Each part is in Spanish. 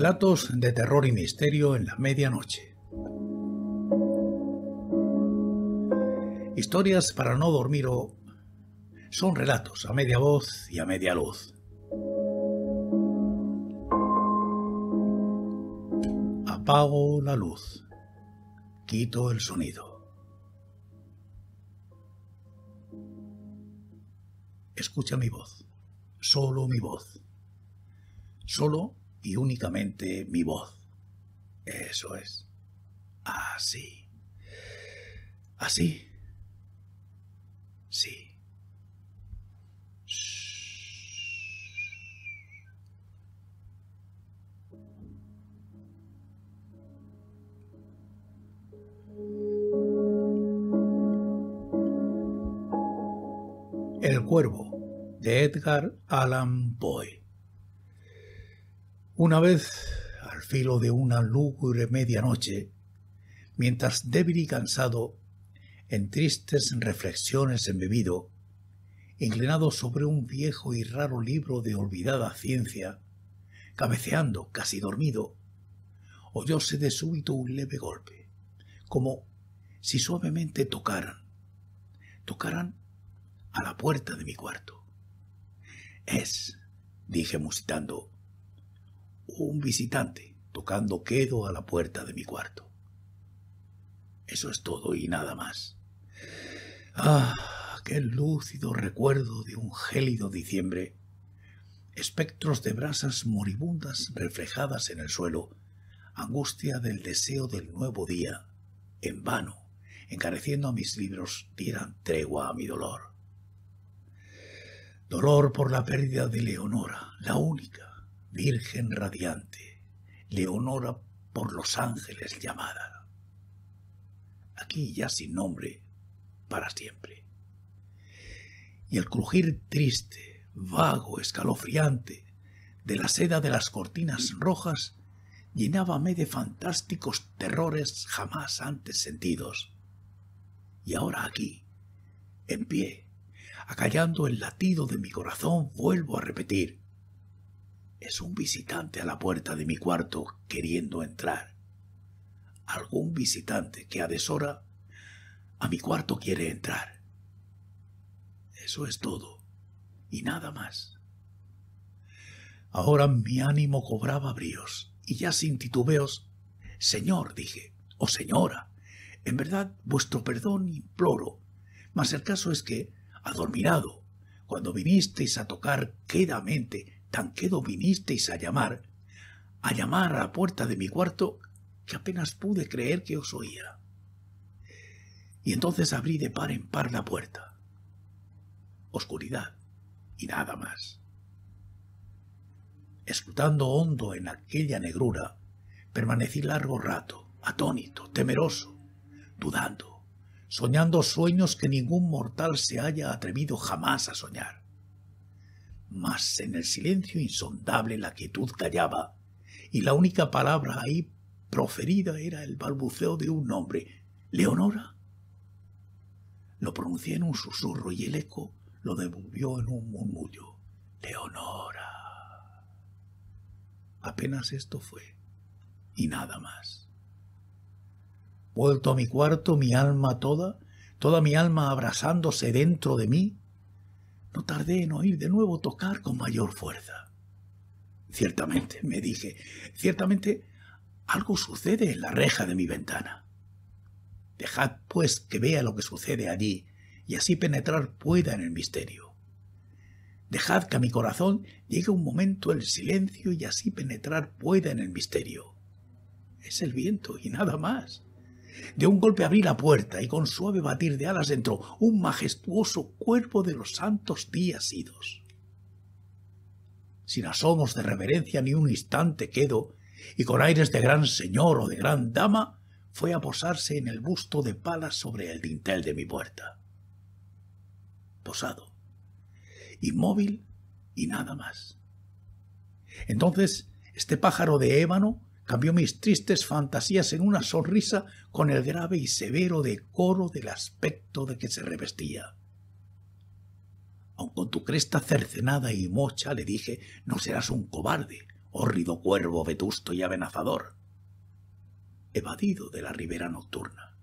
Relatos de terror y misterio en la medianoche. Historias para no dormir o... Son relatos a media voz y a media luz. Apago la luz. Quito el sonido. Escucha mi voz. Solo mi voz. Solo y únicamente mi voz. Eso es. Así. Así. Sí. El cuervo de Edgar Allan Poe. Una vez, al filo de una lúgubre medianoche, mientras débil y cansado, en tristes reflexiones embebido, inclinado sobre un viejo y raro libro de olvidada ciencia, cabeceando, casi dormido, oyóse de súbito un leve golpe, como si suavemente tocaran, tocaran a la puerta de mi cuarto. Es, dije musitando, un visitante tocando quedo a la puerta de mi cuarto. Eso es todo y nada más. Ah, ¡Qué lúcido recuerdo de un gélido diciembre. Espectros de brasas moribundas reflejadas en el suelo, angustia del deseo del nuevo día, en vano, encareciendo a mis libros, dieran tregua a mi dolor. Dolor por la pérdida de Leonora, la única, Virgen radiante, Leonora por los ángeles llamada. Aquí ya sin nombre, para siempre. Y el crujir triste, vago, escalofriante, de la seda de las cortinas rojas, llenábame de fantásticos terrores jamás antes sentidos. Y ahora aquí, en pie, acallando el latido de mi corazón, vuelvo a repetir, es un visitante a la puerta de mi cuarto queriendo entrar. Algún visitante que a deshora a mi cuarto quiere entrar. Eso es todo y nada más. Ahora mi ánimo cobraba bríos y ya sin titubeos, Señor, dije, o señora, en verdad vuestro perdón imploro, mas el caso es que, adormirado, cuando vinisteis a tocar quedamente tan quedo vinisteis a llamar, a llamar a la puerta de mi cuarto, que apenas pude creer que os oía. Y entonces abrí de par en par la puerta. Oscuridad y nada más. Escrutando hondo en aquella negrura, permanecí largo rato, atónito, temeroso, dudando, soñando sueños que ningún mortal se haya atrevido jamás a soñar mas en el silencio insondable la quietud callaba, y la única palabra ahí proferida era el balbuceo de un nombre, Leonora. Lo pronuncié en un susurro y el eco lo devolvió en un murmullo, Leonora. Apenas esto fue, y nada más. Vuelto a mi cuarto, mi alma toda, toda mi alma abrazándose dentro de mí, no tardé en oír de nuevo tocar con mayor fuerza. Ciertamente, me dije, ciertamente algo sucede en la reja de mi ventana. Dejad, pues, que vea lo que sucede allí y así penetrar pueda en el misterio. Dejad que a mi corazón llegue un momento el silencio y así penetrar pueda en el misterio. Es el viento y nada más. De un golpe abrí la puerta y con suave batir de alas entró un majestuoso cuerpo de los santos días idos. Sin asomos de reverencia ni un instante quedo, y con aires de gran señor o de gran dama, fue a posarse en el busto de palas sobre el dintel de mi puerta. Posado, inmóvil y nada más. Entonces, este pájaro de ébano cambió mis tristes fantasías en una sonrisa con el grave y severo decoro del aspecto de que se revestía. Aun con tu cresta cercenada y mocha, le dije, no serás un cobarde, hórrido oh cuervo vetusto y amenazador. Evadido de la ribera nocturna.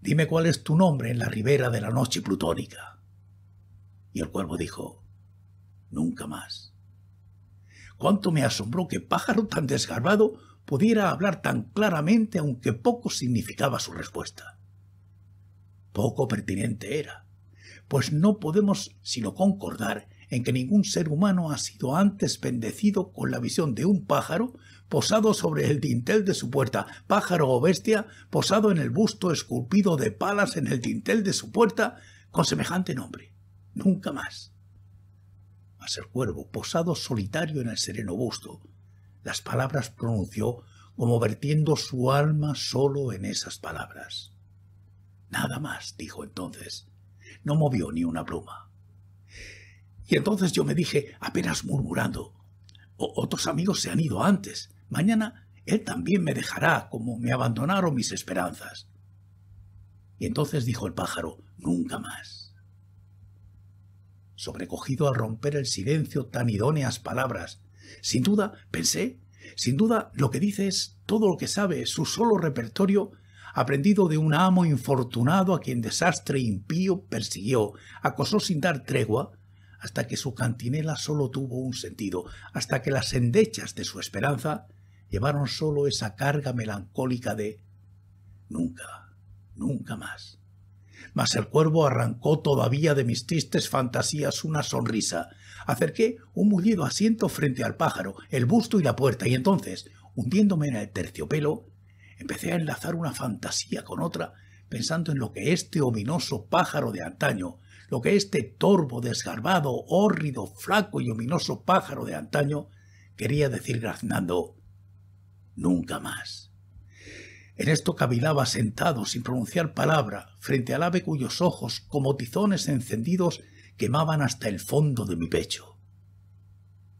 Dime cuál es tu nombre en la ribera de la noche plutónica. Y el cuervo dijo, nunca más. Cuánto me asombró que pájaro tan desgarbado pudiera hablar tan claramente aunque poco significaba su respuesta. Poco pertinente era, pues no podemos sino concordar en que ningún ser humano ha sido antes bendecido con la visión de un pájaro posado sobre el dintel de su puerta, pájaro o bestia posado en el busto esculpido de palas en el dintel de su puerta con semejante nombre. Nunca más mas el cuervo, posado solitario en el sereno busto, las palabras pronunció como vertiendo su alma solo en esas palabras. Nada más, dijo entonces. No movió ni una pluma. Y entonces yo me dije, apenas murmurando, otros amigos se han ido antes. Mañana él también me dejará, como me abandonaron mis esperanzas. Y entonces dijo el pájaro, nunca más sobrecogido al romper el silencio tan idóneas palabras. Sin duda, pensé, sin duda lo que dice es todo lo que sabe, su solo repertorio, aprendido de un amo infortunado a quien desastre impío persiguió, acosó sin dar tregua, hasta que su cantinela solo tuvo un sentido, hasta que las endechas de su esperanza llevaron solo esa carga melancólica de nunca, nunca más. Mas el cuervo arrancó todavía de mis tristes fantasías una sonrisa. Acerqué un mullido asiento frente al pájaro, el busto y la puerta, y entonces, hundiéndome en el terciopelo, empecé a enlazar una fantasía con otra, pensando en lo que este ominoso pájaro de antaño, lo que este torvo, desgarbado, hórrido, flaco y ominoso pájaro de antaño quería decir graznando nunca más. En esto cavilaba sentado sin pronunciar palabra frente al ave cuyos ojos, como tizones encendidos, quemaban hasta el fondo de mi pecho.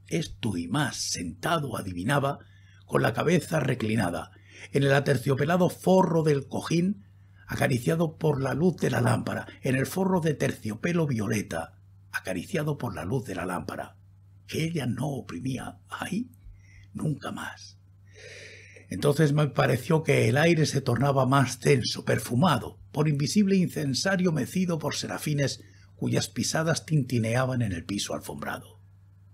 Esto y más sentado adivinaba, con la cabeza reclinada, en el aterciopelado forro del cojín, acariciado por la luz de la lámpara, en el forro de terciopelo violeta, acariciado por la luz de la lámpara, que ella no oprimía, ahí nunca más. Entonces me pareció que el aire se tornaba más denso, perfumado, por invisible incensario mecido por serafines cuyas pisadas tintineaban en el piso alfombrado.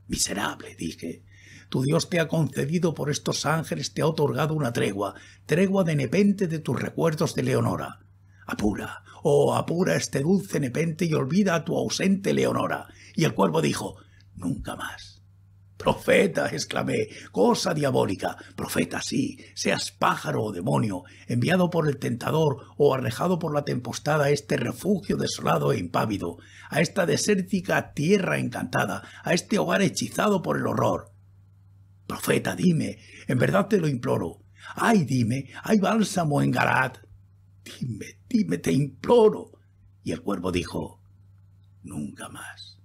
Miserable, dije, tu Dios te ha concedido por estos ángeles, te ha otorgado una tregua, tregua de nepente de tus recuerdos de Leonora. Apura, oh, apura este dulce nepente y olvida a tu ausente Leonora. Y el cuervo dijo, nunca más. —¡Profeta! exclamé, cosa diabólica. Profeta, sí, seas pájaro o demonio, enviado por el tentador o arrejado por la tempestad a este refugio desolado e impávido, a esta desértica tierra encantada, a este hogar hechizado por el horror. Profeta, dime, en verdad te lo imploro. Ay, dime, hay bálsamo en Garat! Dime, dime, te imploro. Y el cuervo dijo, nunca más.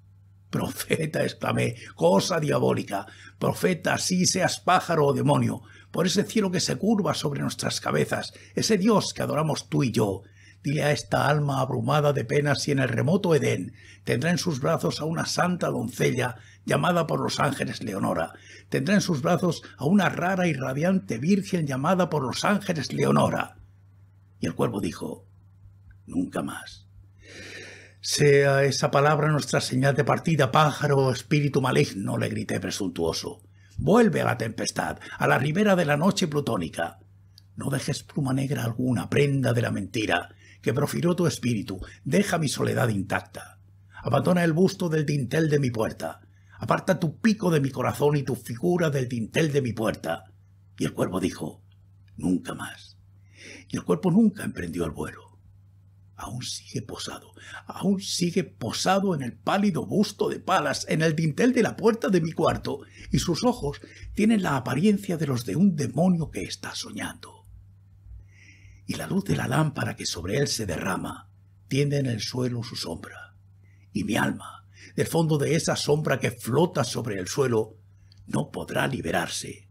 Profeta, exclamé, cosa diabólica. Profeta, sí seas pájaro o demonio, por ese cielo que se curva sobre nuestras cabezas, ese Dios que adoramos tú y yo. Dile a esta alma abrumada de penas si en el remoto Edén tendrá en sus brazos a una santa doncella llamada por los ángeles Leonora. Tendrá en sus brazos a una rara y radiante virgen llamada por los ángeles Leonora. Y el cuervo dijo, nunca más. Sea esa palabra nuestra señal de partida, pájaro, espíritu maligno, le grité presuntuoso. Vuelve a la tempestad, a la ribera de la noche plutónica. No dejes pluma negra alguna, prenda de la mentira, que profiró tu espíritu, deja mi soledad intacta. Abandona el busto del dintel de mi puerta, aparta tu pico de mi corazón y tu figura del dintel de mi puerta. Y el cuervo dijo, nunca más. Y el cuerpo nunca emprendió el vuelo aún sigue posado, aún sigue posado en el pálido busto de palas, en el dintel de la puerta de mi cuarto, y sus ojos tienen la apariencia de los de un demonio que está soñando. Y la luz de la lámpara que sobre él se derrama tiende en el suelo su sombra, y mi alma, del fondo de esa sombra que flota sobre el suelo, no podrá liberarse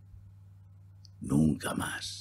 nunca más.